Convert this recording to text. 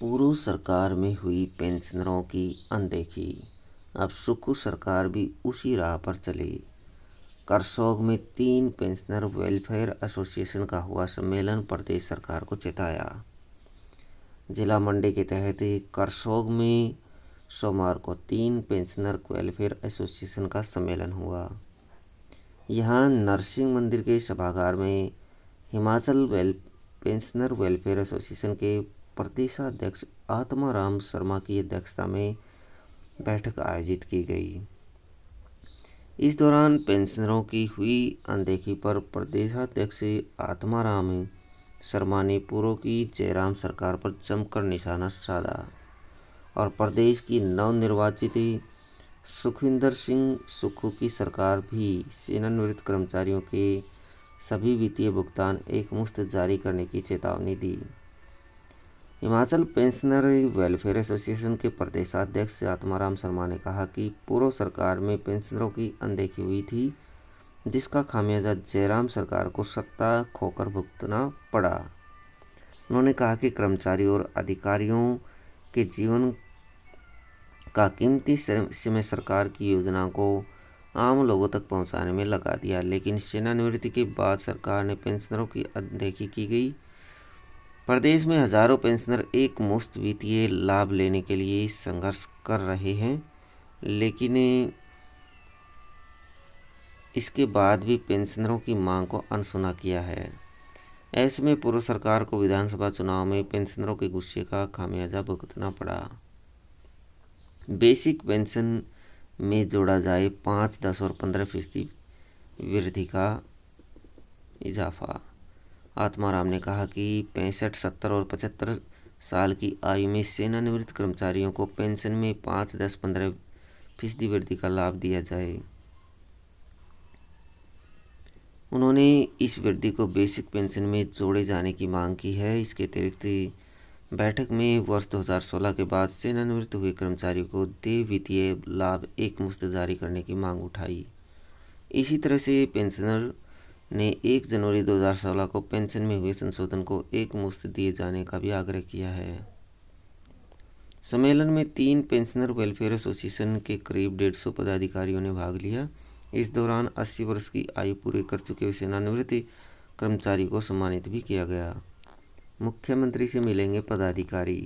पूर्व सरकार में हुई पेंशनरों की अनदेखी अब सुखू सरकार भी उसी राह पर चली करसोग में तीन पेंशनर वेलफेयर एसोसिएशन का हुआ सम्मेलन प्रदेश सरकार को चेताया जिला मंडी के तहत करसोग में सोमवार को तीन पेंशनर वेलफेयर एसोसिएशन का सम्मेलन हुआ यहाँ नरसिंह मंदिर के सभागार में हिमाचल वेल पेंशनर वेलफेयर एसोसिएशन के प्रदेशाध्यक्ष आत्माराम शर्मा की अध्यक्षता में बैठक आयोजित की गई इस दौरान पेंशनरों की हुई अनदेखी पर प्रदेशाध्यक्ष आत्माराम शर्मा ने पूर्व की जयराम सरकार पर जमकर निशाना साधा और प्रदेश की नवनिर्वाचित सुखविंदर सिंह सुक्खू की सरकार भी सेनानिवृत्त कर्मचारियों के सभी वित्तीय भुगतान एकमुश्त जारी करने की चेतावनी दी हिमाचल पेंशनरी वेलफेयर एसोसिएशन के प्रदेशाध्यक्ष आत्माराम शर्मा ने कहा कि पूर्व सरकार में पेंशनरों की अनदेखी हुई थी जिसका खामियाजा जयराम सरकार को सत्ता खोकर भुगतना पड़ा उन्होंने कहा कि कर्मचारी और अधिकारियों के जीवन का कीमती समय सरकार की योजना को आम लोगों तक पहुंचाने में लगा दिया लेकिन सेनानिवृत्ति के बाद सरकार ने पेंशनरों की अनदेखी की गई प्रदेश में हजारों पेंशनर एक मुफ्त वित्तीय लाभ लेने के लिए संघर्ष कर रहे हैं लेकिन इसके बाद भी पेंशनरों की मांग को अनसुना किया है ऐसे में पूर्व सरकार को विधानसभा चुनाव में पेंशनरों के गुस्से का खामियाजा भुगतना पड़ा बेसिक पेंशन में जोड़ा जाए पाँच दस और पंद्रह फीसदी वृद्धि का इजाफा आत्माराम ने कहा कि पैंसठ सत्तर और पचहत्तर साल की आयु में सेनानिवृत्त कर्मचारियों को पेंशन में पाँच दस पंद्रह फीसदी वृद्धि का लाभ दिया जाए उन्होंने इस वृद्धि को बेसिक पेंशन में जोड़े जाने की मांग की है इसके अतिरिक्त बैठक में वर्ष 2016 के बाद सेनानिवृत्त हुए कर्मचारियों को देय वित्तीय लाभ एक मुस्त जारी करने की मांग उठाई इसी तरह से पेंशनर ने 1 जनवरी 2016 को पेंशन में हुए संशोधन को एक मुश्त दिए जाने का भी आग्रह किया है सम्मेलन में तीन पेंशनर वेलफेयर एसोसिएशन के करीब डेढ़ सौ पदाधिकारियों ने भाग लिया इस दौरान 80 वर्ष की आयु पूरी कर चुके सेनानिवृत्ति कर्मचारी को सम्मानित भी किया गया मुख्यमंत्री से मिलेंगे पदाधिकारी